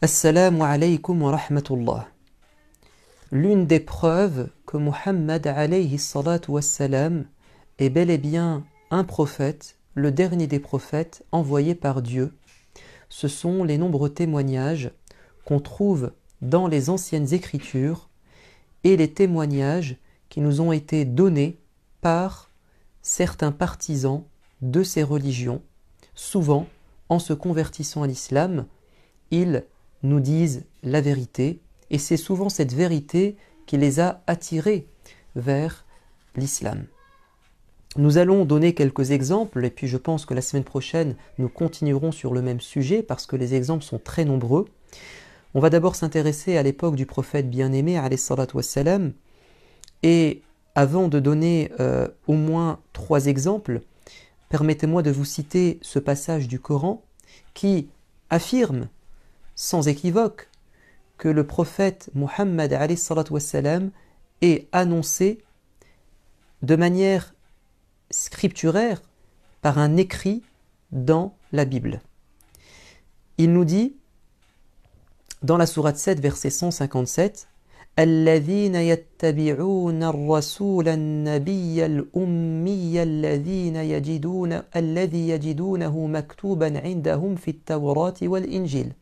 Assalamu alaykum wa rahmatullah. L'une des preuves que Muhammad alayhi salatu wassalam est bel et bien un prophète, le dernier des prophètes envoyé par Dieu, ce sont les nombreux témoignages qu'on trouve dans les anciennes écritures et les témoignages qui nous ont été donnés par certains partisans de ces religions. Souvent, en se convertissant à l'islam, ils nous disent la vérité, et c'est souvent cette vérité qui les a attirés vers l'islam. Nous allons donner quelques exemples, et puis je pense que la semaine prochaine, nous continuerons sur le même sujet, parce que les exemples sont très nombreux. On va d'abord s'intéresser à l'époque du prophète bien-aimé, wassalam, et avant de donner euh, au moins trois exemples, permettez-moi de vous citer ce passage du Coran qui affirme sans équivoque que le prophète Mohammed est annoncé de manière scripturaire par un écrit dans la Bible. Il nous dit dans la sourate 7 verset 157 الذين يتبعون الرسول النبي الأمي الذين يجدون الذي يجدونه مكتوبا عندهم في التوراة والإنجيل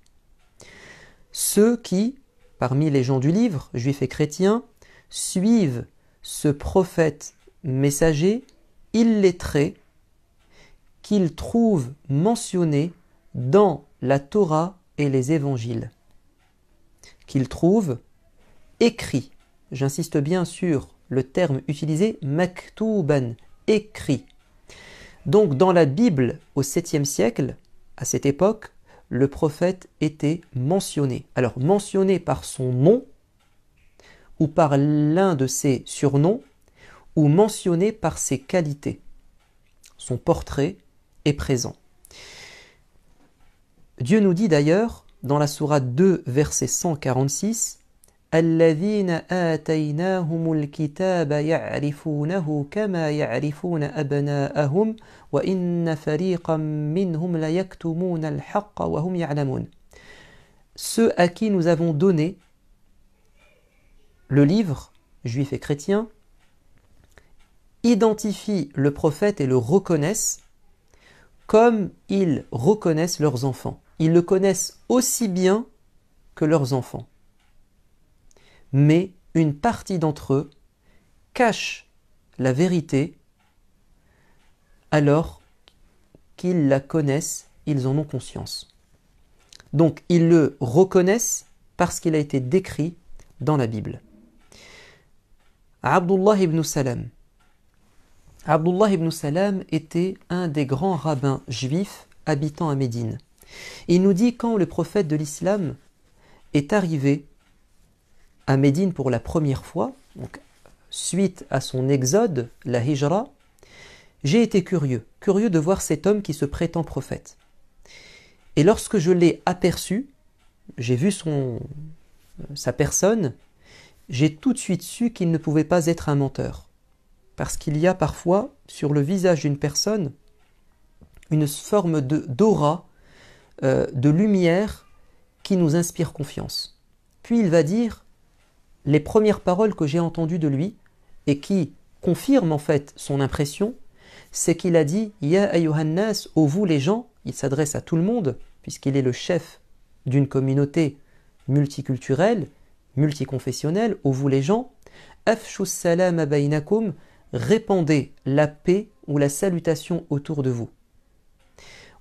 ceux qui, parmi les gens du livre, juifs et chrétiens, suivent ce prophète messager illettré qu'ils trouvent mentionné dans la Torah et les évangiles, qu'ils trouvent écrit, j'insiste bien sur le terme utilisé maktouban, écrit. Donc dans la Bible au 7e siècle, à cette époque, le prophète était mentionné. Alors mentionné par son nom ou par l'un de ses surnoms ou mentionné par ses qualités. Son portrait est présent. Dieu nous dit d'ailleurs dans la Sourate 2 verset 146 ceux à qui nous avons donné le livre, juif et chrétien identifient le prophète et le reconnaissent comme ils reconnaissent leurs enfants. Ils le connaissent aussi bien que leurs enfants mais une partie d'entre eux cache la vérité alors qu'ils la connaissent, ils en ont conscience. Donc ils le reconnaissent parce qu'il a été décrit dans la Bible. Abdullah ibn Salam. Abdullah ibn Salam était un des grands rabbins juifs habitant à Médine. Il nous dit quand le prophète de l'islam est arrivé à Médine pour la première fois, suite à son exode, la hijra, j'ai été curieux, curieux de voir cet homme qui se prétend prophète. Et lorsque je l'ai aperçu, j'ai vu son, euh, sa personne, j'ai tout de suite su qu'il ne pouvait pas être un menteur. Parce qu'il y a parfois sur le visage d'une personne une forme d'aura, euh, de lumière qui nous inspire confiance. Puis il va dire les premières paroles que j'ai entendues de lui, et qui confirment en fait son impression, c'est qu'il a dit Ya Ayyuhannas, ô vous les gens, il s'adresse à tout le monde, puisqu'il est le chef d'une communauté multiculturelle, multiconfessionnelle, ô vous les gens, Afshu salam bainakum, répandez la paix ou la salutation autour de vous.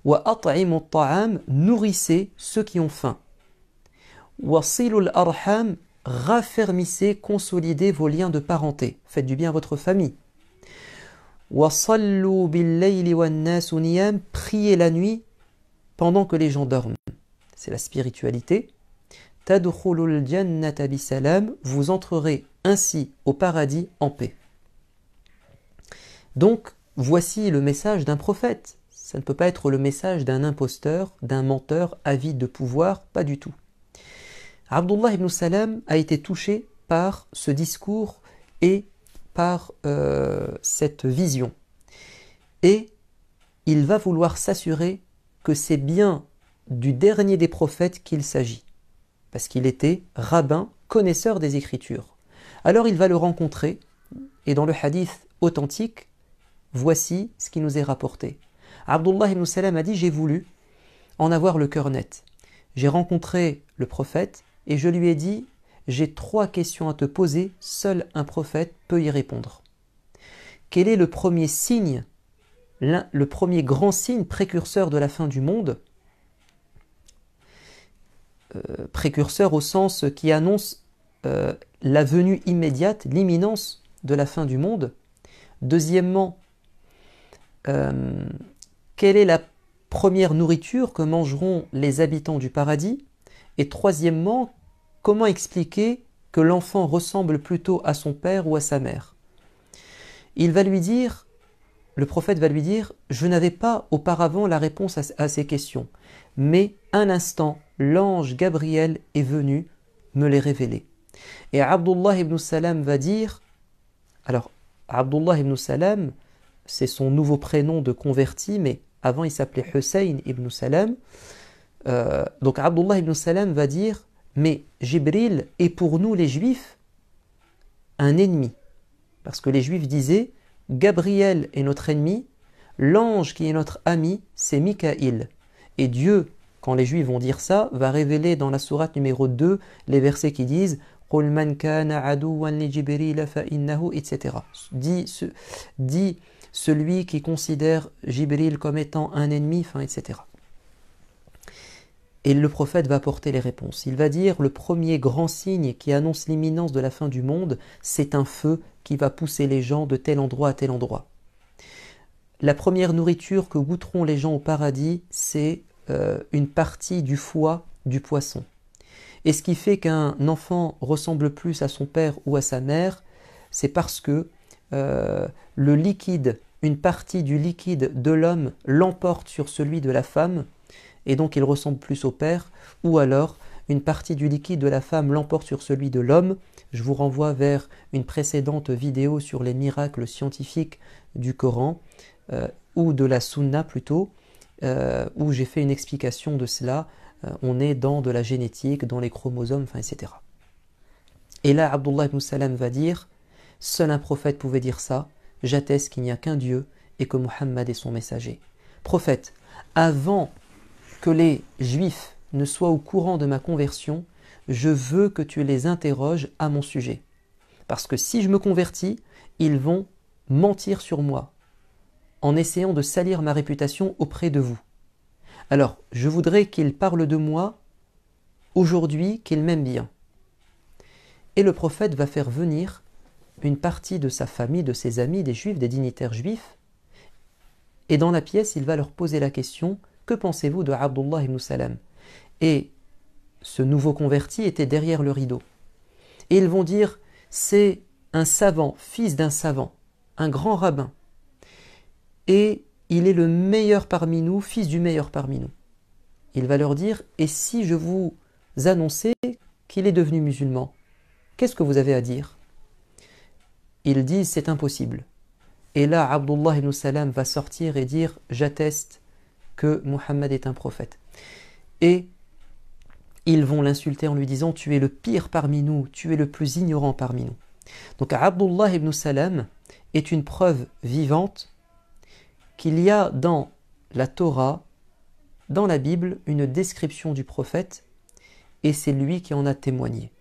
Wa at'imu ta'am, nourrissez ceux qui ont faim. Wa raffermissez, consolidez vos liens de parenté. Faites du bien à votre famille. Priez la nuit pendant que les gens dorment. C'est la spiritualité. Vous entrerez ainsi au paradis en paix. Donc, voici le message d'un prophète. Ça ne peut pas être le message d'un imposteur, d'un menteur avide de pouvoir, pas du tout. Abdullah ibn Salam a été touché par ce discours et par euh, cette vision. Et il va vouloir s'assurer que c'est bien du dernier des prophètes qu'il s'agit, parce qu'il était rabbin, connaisseur des Écritures. Alors il va le rencontrer, et dans le hadith authentique, voici ce qui nous est rapporté. Abdullah ibn Salam a dit J'ai voulu en avoir le cœur net. J'ai rencontré le prophète et je lui ai dit J'ai trois questions à te poser, seul un prophète peut y répondre. Quel est le premier signe, le premier grand signe précurseur de la fin du monde euh, Précurseur au sens qui annonce euh, la venue immédiate, l'imminence de la fin du monde. Deuxièmement, euh, quelle est la première nourriture que mangeront les habitants du paradis et troisièmement, comment expliquer que l'enfant ressemble plutôt à son père ou à sa mère Il va lui dire, le prophète va lui dire, je n'avais pas auparavant la réponse à, ces questions, mais un instant, l'ange Gabriel est venu me les révéler. Et Abdullah ibn Salam va dire, alors Abdullah ibn Salam, c'est son nouveau prénom de converti, mais avant il s'appelait Hussein ibn Salam, euh, donc Abdullah ibn Salam va dire Mais Jibril est pour nous les Juifs un ennemi. Parce que les Juifs disaient Gabriel est notre ennemi, l'ange qui est notre ami, c'est Mikhaïl. » Et Dieu, quand les Juifs vont dire ça, va révéler dans la sourate numéro 2 les versets qui disent etc. Dit, ce, dit celui qui considère Jibril comme étant un ennemi, etc. Et le prophète va porter les réponses. Il va dire le premier grand signe qui annonce l'imminence de la fin du monde, c'est un feu qui va pousser les gens de tel endroit à tel endroit. La première nourriture que goûteront les gens au paradis, c'est euh, une partie du foie du poisson. Et ce qui fait qu'un enfant ressemble plus à son père ou à sa mère, c'est parce que euh, le liquide, une partie du liquide de l'homme l'emporte sur celui de la femme, et donc il ressemble plus au père, ou alors une partie du liquide de la femme l'emporte sur celui de l'homme. Je vous renvoie vers une précédente vidéo sur les miracles scientifiques du Coran, euh, ou de la Sunna plutôt, euh, où j'ai fait une explication de cela. Euh, on est dans de la génétique, dans les chromosomes, etc. Et là, Abdullah ibn Salam va dire Seul un prophète pouvait dire ça, j'atteste qu'il n'y a qu'un Dieu et que Muhammad est son messager. Prophète, avant que les Juifs ne soient au courant de ma conversion, je veux que tu les interroges à mon sujet. Parce que si je me convertis, ils vont mentir sur moi, en essayant de salir ma réputation auprès de vous. Alors, je voudrais qu'ils parlent de moi aujourd'hui, qu'ils m'aiment bien. Et le prophète va faire venir une partie de sa famille, de ses amis, des juifs, des dignitaires juifs, et dans la pièce, il va leur poser la question que pensez-vous de Abdullah ibn Salam Et ce nouveau converti était derrière le rideau. Et ils vont dire c'est un savant, fils d'un savant, un grand rabbin. Et il est le meilleur parmi nous, fils du meilleur parmi nous. Il va leur dire et si je vous annonçais qu'il est devenu musulman, qu'est-ce que vous avez à dire Ils disent c'est impossible. Et là, Abdullah ibn Salam va sortir et dire J'atteste que Mohammed est un prophète. Et ils vont l'insulter en lui disant Tu es le pire parmi nous, tu es le plus ignorant parmi nous. Donc Abdullah ibn Salam est une preuve vivante qu'il y a dans la Torah, dans la Bible, une description du prophète et c'est lui qui en a témoigné.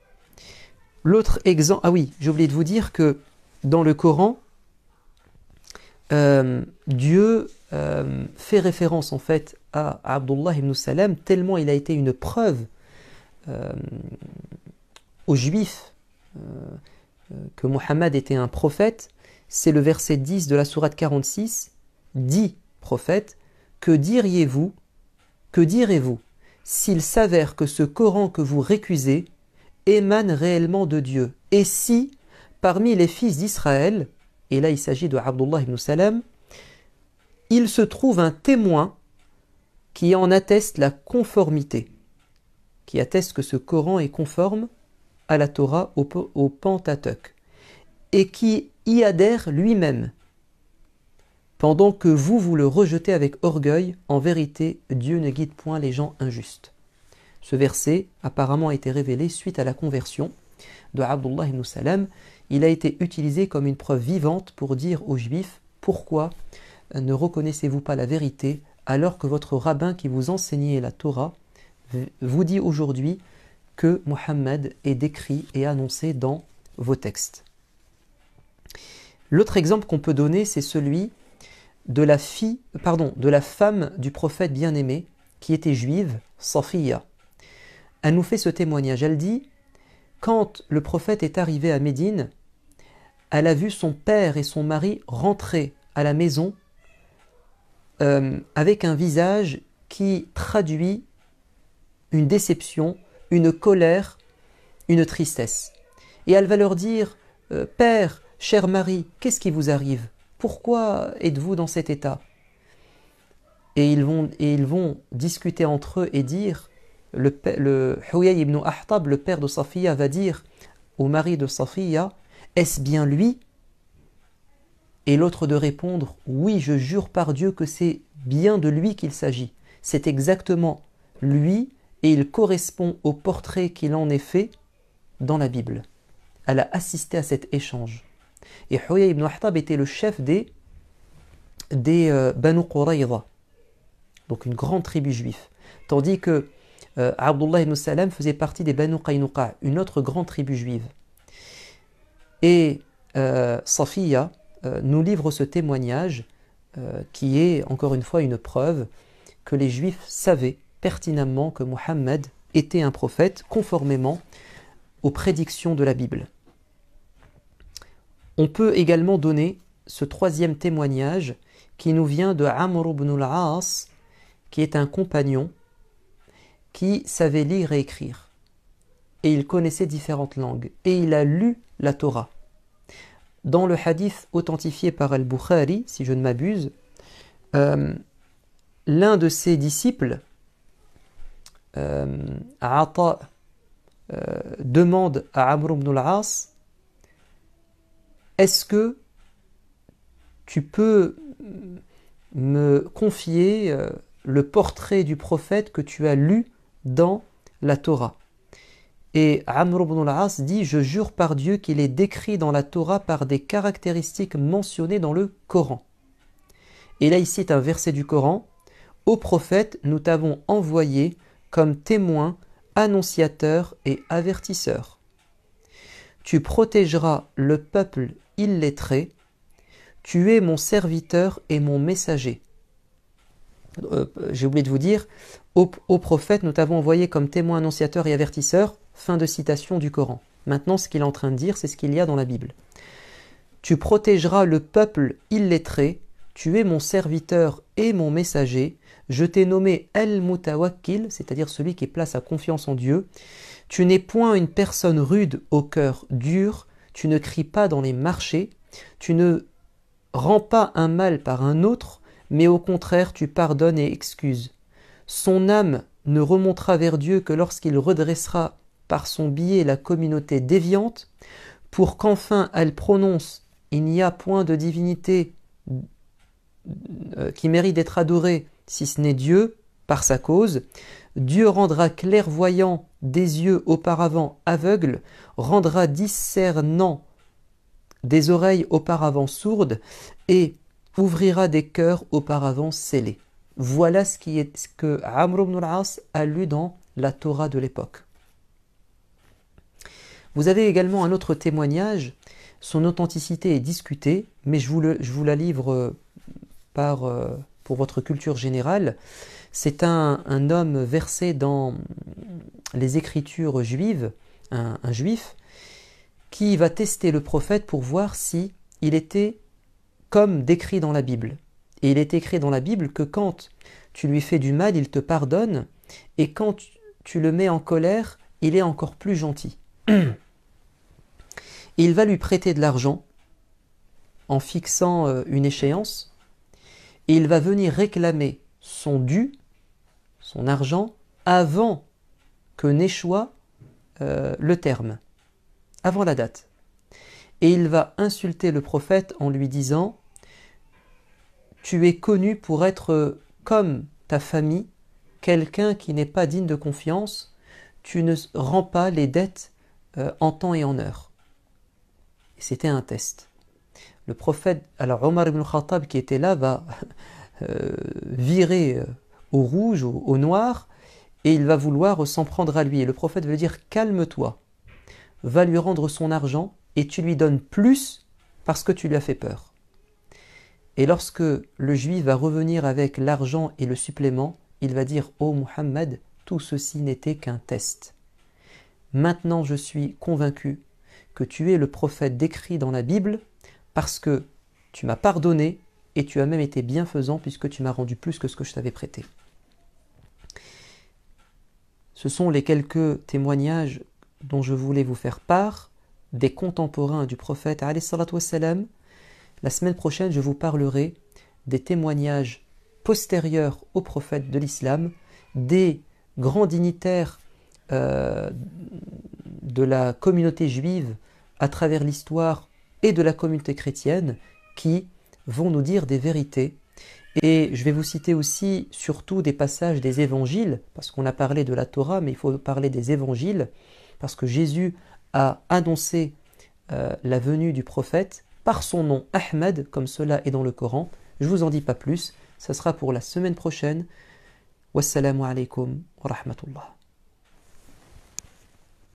L'autre exemple, ah oui, j'ai oublié de vous dire que dans le Coran, euh, Dieu euh, fait référence en fait à Abdullah ibn Salam, tellement il a été une preuve euh, aux Juifs euh, que Mohammed était un prophète, c'est le verset 10 de la sourate 46, dit prophète, que diriez-vous, que direz-vous, s'il s'avère que ce Coran que vous récusez émane réellement de Dieu, et si, parmi les fils d'Israël, et là il s'agit de Abdullah ibn Salam, il se trouve un témoin qui en atteste la conformité, qui atteste que ce Coran est conforme à la Torah, au, Pentateuch, et qui y adhère lui-même, pendant que vous, vous le rejetez avec orgueil, en vérité, Dieu ne guide point les gens injustes. Ce verset apparemment a été révélé suite à la conversion de Abdullah ibn Salam. Il a été utilisé comme une preuve vivante pour dire aux Juifs pourquoi ne reconnaissez-vous pas la vérité alors que votre rabbin qui vous enseignait la Torah vous dit aujourd'hui que Mohammed est décrit et annoncé dans vos textes. L'autre exemple qu'on peut donner, c'est celui de la fille, pardon, de la femme du prophète bien-aimé, qui était juive, Safiya. Elle nous fait ce témoignage. Elle dit Quand le prophète est arrivé à Médine, elle a vu son père et son mari rentrer à la maison euh, avec un visage qui traduit une déception, une colère, une tristesse. Et elle va leur dire, euh, Père, chère Marie, qu'est-ce qui vous arrive Pourquoi êtes-vous dans cet état et ils, vont, et ils vont discuter entre eux et dire, le, le Huyay ibn Ahtab, le père de Safiya, va dire au mari de Safiya, est-ce bien lui et l'autre de répondre Oui, je jure par Dieu que c'est bien de lui qu'il s'agit. C'est exactement lui et il correspond au portrait qu'il en est fait dans la Bible. Elle a assisté à cet échange. Et Huyay ibn Ahtab était le chef des, des euh, Banu donc une grande tribu juive. Tandis que euh, Abdullah ibn Salam faisait partie des Banu Qaynuqa, une autre grande tribu juive. Et euh, Safiya, euh, nous livre ce témoignage euh, qui est encore une fois une preuve que les Juifs savaient pertinemment que Mohammed était un prophète conformément aux prédictions de la Bible. On peut également donner ce troisième témoignage qui nous vient de Amr ibn al qui est un compagnon qui savait lire et écrire. Et il connaissait différentes langues. Et il a lu la Torah. Dans le hadith authentifié par Al-Bukhari, si je ne m'abuse, euh, l'un de ses disciples, euh, euh, demande à Amr ibn al-As Est-ce que tu peux me confier le portrait du prophète que tu as lu dans la Torah et Amr ibn al-As dit Je jure par Dieu qu'il est décrit dans la Torah par des caractéristiques mentionnées dans le Coran. Et là, il cite un verset du Coran Ô prophète, nous t'avons envoyé comme témoin, annonciateur et avertisseur. Tu protégeras le peuple illettré. Tu es mon serviteur et mon messager. Euh, j'ai oublié de vous dire, au, prophète, nous t'avons envoyé comme témoin annonciateur et avertisseur, fin de citation du Coran. Maintenant, ce qu'il est en train de dire, c'est ce qu'il y a dans la Bible. Tu protégeras le peuple illettré, tu es mon serviteur et mon messager, je t'ai nommé El Mutawakkil, c'est-à-dire celui qui place sa confiance en Dieu. Tu n'es point une personne rude au cœur dur, tu ne cries pas dans les marchés, tu ne rends pas un mal par un autre, mais au contraire tu pardonnes et excuses. Son âme ne remontera vers Dieu que lorsqu'il redressera par son biais la communauté déviante, pour qu'enfin elle prononce Il n'y a point de divinité euh, qui mérite d'être adorée, si ce n'est Dieu, par sa cause, Dieu rendra clairvoyant des yeux auparavant aveugles, rendra discernant des oreilles auparavant sourdes, et ouvrira des cœurs auparavant scellés. Voilà ce, qui que Amr ibn al-As a lu dans la Torah de l'époque. Vous avez également un autre témoignage. Son authenticité est discutée, mais je vous, je vous la livre euh, euh, pour votre culture générale. C'est un, homme versé dans les écritures juives, un, juif, qui va tester le prophète pour voir si il était comme décrit dans la Bible. Et il est écrit dans la Bible que quand tu lui fais du mal, il te pardonne, et quand tu le mets en colère, il est encore plus gentil. il va lui prêter de l'argent en fixant euh, une échéance, et il va venir réclamer son dû, son argent, avant que n'échoie euh, le terme, avant la date. Et il va insulter le prophète en lui disant tu es connu pour être euh, comme ta famille, quelqu'un qui n'est pas digne de confiance, tu ne rends pas les dettes euh, en temps et en heure. C'était un test. Le prophète, alors Omar ibn Khattab qui était là, va euh, virer au rouge, au, au, noir, et il va vouloir s'en prendre à lui. Et le prophète veut dire calme-toi, va lui rendre son argent et tu lui donnes plus parce que tu lui as fait peur. Et lorsque le juif va revenir avec l'argent et le supplément, il va dire Ô oh Muhammad, tout ceci n'était qu'un test. Maintenant je suis convaincu que tu es le prophète décrit dans la Bible parce que tu m'as pardonné et tu as même été bienfaisant puisque tu m'as rendu plus que ce que je t'avais prêté. Ce sont les quelques témoignages dont je voulais vous faire part des contemporains du prophète wassalam, la semaine prochaine, je vous parlerai des témoignages postérieurs aux prophètes de l'islam, des grands dignitaires euh, de la communauté juive à travers l'histoire et de la communauté chrétienne qui vont nous dire des vérités. Et je vais vous citer aussi surtout des passages des évangiles, parce qu'on a parlé de la Torah, mais il faut parler des évangiles, parce que Jésus a annoncé euh, la venue du prophète, par son nom Ahmed, comme cela est dans le Coran. Je vous en dis pas plus, ça sera pour la semaine prochaine. Wassalamu alaikum wa rahmatullah.